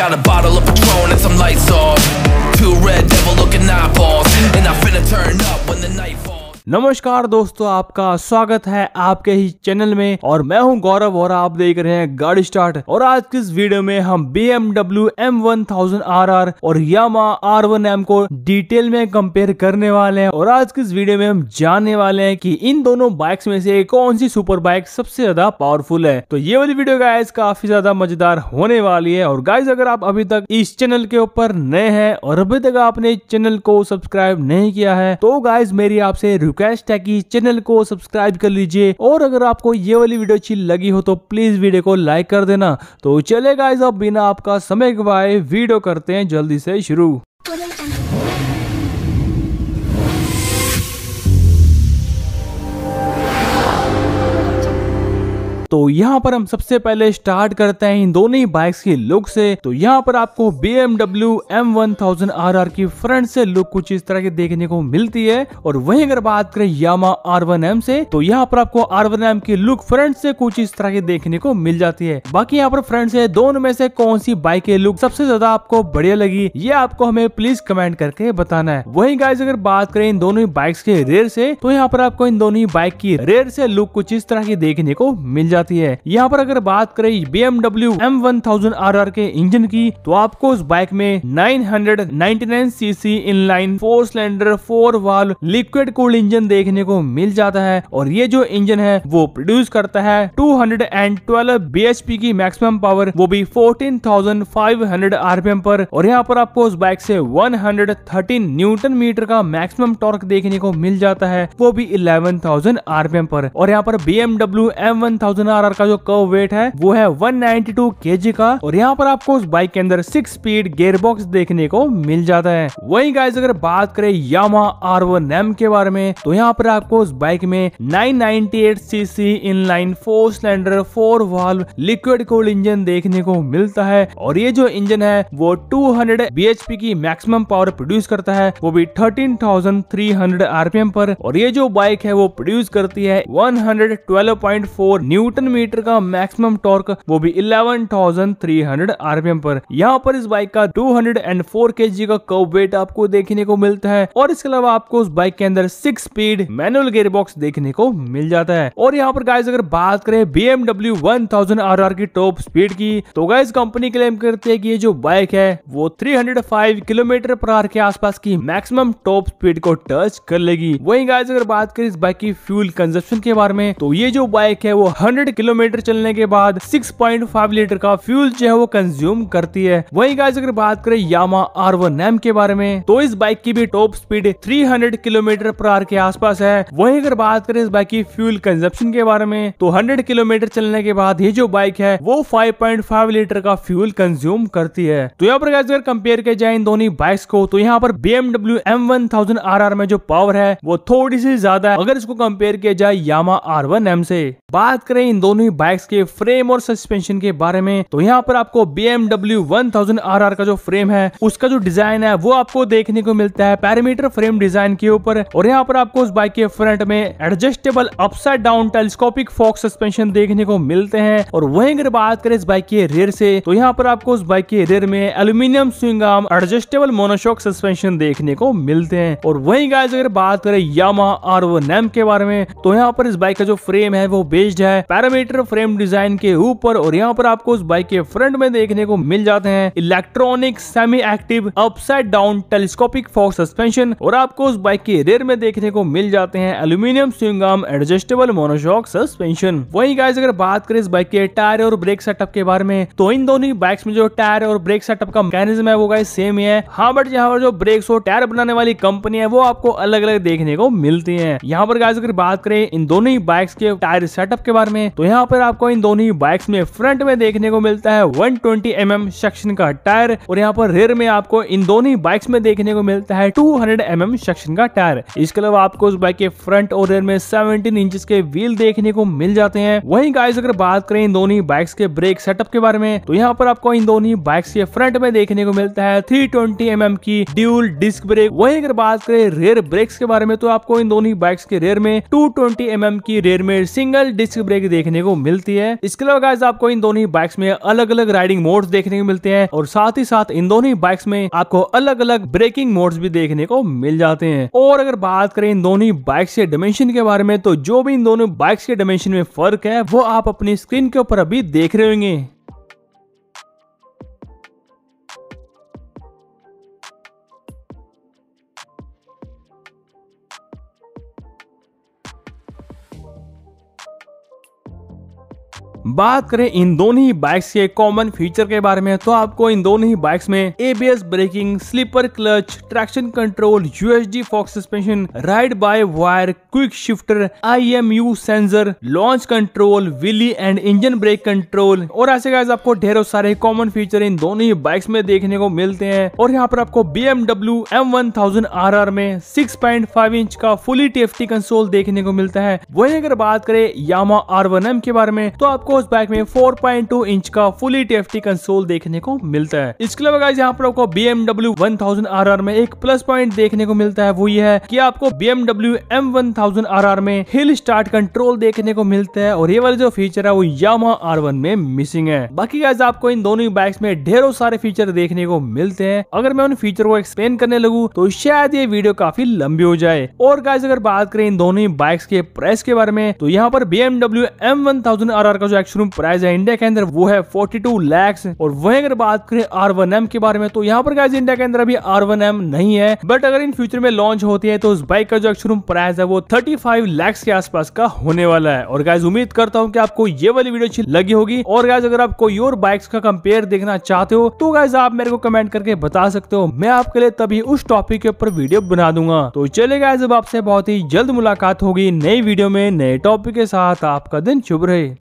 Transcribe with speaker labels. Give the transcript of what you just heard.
Speaker 1: Got a bottle of Patron and some lights off. Two red devil looking eyeballs. नमस्कार दोस्तों आपका स्वागत है आपके ही चैनल में और मैं हूं गौरव और आप देख रहे हैं गाड़ी स्टार्ट और आज के इस वीडियो में हम B MW M one thousand R R और यामा आर वन एम को डिटेल में कंपेयर करने वाले हैं और आज के इस वीडियो में हम जानने वाले हैं कि इन दोनों बाइक्स में से कौन सी सुपर बाइक सबसे ज्यादा पावरफुल है तो ये वाली वीडियो गाइज काफी ज्यादा मजेदार होने वाली है और गाइज अगर आप अभी तक इस चैनल के ऊपर नए हैं और अभी तक आपने चैनल को सब्सक्राइब नहीं किया है तो गाइज मेरी आपसे रिक्वेस्ट रिक्वेस्ट है कि चैनल को सब्सक्राइब कर लीजिए और अगर आपको ये वाली वीडियो अच्छी लगी हो तो प्लीज वीडियो को लाइक कर देना तो चले गाइज अब बिना आपका समय गवाए वीडियो करते हैं जल्दी से शुरू तो यहाँ पर हम सबसे पहले स्टार्ट करते हैं इन दोनों ही बाइक्स की लुक से तो यहाँ पर आपको B MW M one thousand R R की फ्रंट से लुक कुछ इस तरह की देखने को मिलती है और वहीं अगर बात करें यामा आर वन एम से तो यहाँ पर आपको आर वन एम की लुक फ्रंट से कुछ इस तरह की देखने को मिल जाती है बाकी यहाँ पर फ्रंट से दोनों में से कौन सी बाइक की लुक सबसे ज्यादा आपको बढ़िया लगी ये आपको हमें प्लीज कमेंट करके बताना है वही गाइज अगर बात करें इन दोनों ही बाइक्स के रेयर से तो यहाँ पर आपको इन दोनों ही बाइक की रेयर से लुक कुछ इस तरह की देखने को मिल जाती जाती है यहाँ पर अगर बात करें B MW M one thousand R R के इंजन की तो आपको उस बाइक में nine hundred ninety nine C C inline four cylinder four valve liquid cool engine देखने को मिल जाता है और ये जो इंजन है वो प्रोड्यूस करता है two hundred and twelve B H P की मैक्सिमम पावर वो भी fourteen thousand five hundred M पर और यहाँ पर आपको उस बाइक से one hundred thirteen newton meter का मैक्सिमम टॉर्क देखने को मिल जाता है वो भी इलेवन थाउजेंड एम पर और यहाँ पर B MW M one thousand R का जो कव वेट है वो है वन नाइनटी का और यहाँ पर आपको उस बाइक के अंदर सिक्स स्पीड गेयर बॉक्स देखने को मिल जाता है वही गाइज अगर बात करें यामा आर वन एम के बारे में तो यहाँ पर आपको उस बाइक में 998 CC inline four cylinder four valve liquid cool engine देखने को मिलता है और ये जो इंजन है वो 200 हंड्रेड की मैक्सिमम पावर प्रोड्यूस करता है वो भी 13,300 आरपीएम पर और ये जो बाइक है वो प्रोड्यूस करती है 112.4 न्यूटन न्यूटन मीटर का मैक्सिमम टॉर्क वो भी 11,300 आरपीएम पर यहाँ पर इस बाइक का 204 केजी का कव वेट आपको देखने को मिलता है और इसके अलावा आपको उस बाइक के अंदर six speed manual gear box देखने को मिल जाता है और यहाँ पर गाइज अगर बात करें BMW one thousand R R की टॉप स्पीड की तो गाइज कंपनी क्लेम करती है की ये जो बाइक है वो थ्री किलोमीटर पर आर के आसपास की मैक्सिमम टॉप स्पीड को टच कर लेगी वही गाइज अगर बात करें इस बाइक की फ्यूल कंजप्शन के बारे में तो ये जो बाइक है वो हंड्रेड 100 किलोमीटर चलने के बाद 6.5 लीटर का फ्यूल जो है वो कंज्यूम करती है वही गाइज अगर बात करें यामा आर वन के बारे में तो इस बाइक की भी टॉप स्पीड 300 किलोमीटर पर आर के आसपास है वही अगर बात करें इस बाइक की फ्यूल कंजप्शन के बारे में तो 100 किलोमीटर चलने के बाद ये जो बाइक है वो 5.5 लीटर का फ्यूल कंज्यूम करती है तो यहाँ पर अगर कंपेयर किया जाए इन दोनों बाइक्स को तो यहाँ पर B MW M one thousand R R में जो पावर है वो थोड़ी सी ज्यादा है अगर इसको कंपेयर किया जाए यामा आर वन एम से बात करें इन दोनों ही बाइक्स के फ्रेम और सस्पेंशन के बारे में तो यहाँ पर आपको बी एमडब्ल्यू वन का जो फ्रेम है उसका जो डिजाइन है वो आपको देखने को मिलता है पैरामीटर फ्रेम डिजाइन के ऊपर और यहाँ पर आपको उस बाइक के फ्रंट में adjustable upside down telescopic forks suspension देखने को मिलते हैं और वही अगर बात करें इस बाइक के रेयर से तो यहाँ पर आपको उस बाइक के रेयर में aluminium swing arm adjustable monoshock suspension देखने को मिलते हैं और वही गाइस अगर बात करें यामा आर वो नैम के बारे में तो यहाँ पर इस बाइक का जो फ्रेम है वो बेस्ड है मीटर फ्रेम डिजाइन के ऊपर और यहाँ पर आपको उस बाइक के फ्रंट में देखने को मिल जाते हैं electronic semi active upside down telescopic fork suspension और आपको उस बाइक के रेयर में देखने को मिल जाते हैं aluminium swing arm adjustable monoshock suspension वही गाइज अगर बात करें इस बाइक के टायर और ब्रेक सेटअप के बारे में तो इन दोनों बाइक्स में जो टायर और ब्रेक सेटअप का मैकेनिज्म है वो गाइज सेम ही है हाँ बट यहाँ पर जो ब्रेक्स और टायर बनाने वाली कंपनी है वो आपको अलग अलग देखने को मिलती है यहाँ पर गाइज अगर बात करें इन दोनों ही बाइक्स के टायर सेटअप के बारे में तो यहाँ पर आपको इन दोनों ही बाइक्स में फ्रंट में देखने को मिलता है 120 ट्वेंटी mm सेक्शन का टायर और यहाँ पर रेयर में आपको इन दोनों ही बाइक्स में देखने को मिलता है 200 हंड्रेड mm सेक्शन का टायर इसके अलावा आपको उस बाइक के फ्रंट और रेयर में 17 इंच के व्हील देखने को मिल जाते हैं वही गाइज अगर बात करें इन दोनों ही बाइक्स के ब्रेक सेटअप के बारे में तो यहाँ पर आपको इन दोनों ही बाइक्स के फ्रंट में देखने को मिलता है थ्री ट्वेंटी mm की ड्यूल डिस्क ब्रेक वहीं अगर बात करें रेयर ब्रेक्स के बारे में तो आपको इन दोनों ही बाइक्स के रेयर में टू ट्वेंटी mm की रेयर में सिंगल डिस्क ब्रेक देखने को मिलती है इसके अलावा गाइज आपको इन दोनों बाइक्स में अलग अलग राइडिंग मोड्स देखने को मिलते हैं और साथ ही साथ इन दोनों बाइक्स में आपको अलग अलग ब्रेकिंग मोड्स भी देखने को मिल जाते हैं और अगर बात करें इन दोनों बाइक्स के डायमेंशन के बारे में तो जो भी इन दोनों बाइक्स के डायमेंशन में फर्क है वो आप अपनी स्क्रीन के ऊपर अभी देख रहे होंगे बात करें इन दोनों ही बाइक्स के कॉमन फीचर के बारे में तो आपको इन दोनों ही बाइक्स में ABS braking slipper clutch traction control USD forks suspension ride by wire quick shifter IMU sensor launch control wheelie and engine brake control और ऐसे गाइस आपको ढेरों सारे कॉमन फीचर इन दोनों ही बाइक्स में देखने को मिलते हैं और यहाँ पर आपको B MW M one thousand R R में सिक्स पॉइंट फाइव इंच का फुली टेफ्टी कंसोल देखने को मिलता है वही अगर बात करें यामा आर वन एम के बारे में तो आपको इस बाइक में 4.2 इंच का फुली टी कंसोल देखने को मिलता है इसके अलावा गाइज यहाँ पर आपको B BMW one thousand R R में एक प्लस पॉइंट देखने को मिलता है वो ये है कि आपको B MW M one thousand R R में हिल स्टार्ट कंट्रोल देखने को मिलता है और ये वाला जो फीचर है वो यामा आर वन में मिसिंग है बाकी गाइज आपको इन दोनों ही बाइक में ढेरों सारे फीचर देखने को मिलते हैं अगर मैं उन फीचर को एक्सप्लेन करने लगू तो शायद ये वीडियो काफी लंबी हो जाए और गाइज अगर बात करें इन दोनों ही बाइक्स के प्राइस के बारे में तो यहाँ पर B MW M one thousand R R का जो एक्सरूम प्राइस है इंडिया के अंदर वो है फोर्टी टू लैक्स और वही अगर बात करें आर वन एम के बारे में तो यहाँ पर गाइज इंडिया के अंदर अभी आर वन एम नहीं है बट अगर इन फ्यूचर में लॉन्च होती है तो उस बाइक का जो एक्सरूम प्राइस है वो थर्टी फाइव लैक्स के आसपास का होने वाला है और गाइज उम्मीद करता हूँ की आपको ये वाली वीडियो अच्छी लगी होगी और गाइज अगर आप कोई और बाइक्स का कंपेयर देखना चाहते हो तो गाइज आप मेरे को कमेंट करके बता सकते हो मैं आपके लिए तभी उस टॉपिक के ऊपर वीडियो बना दूंगा तो चले गाइज अब आपसे बहुत ही जल्द मुलाकात होगी नई वीडियो में नए टॉपिक के साथ आपका दिन शुभ रहे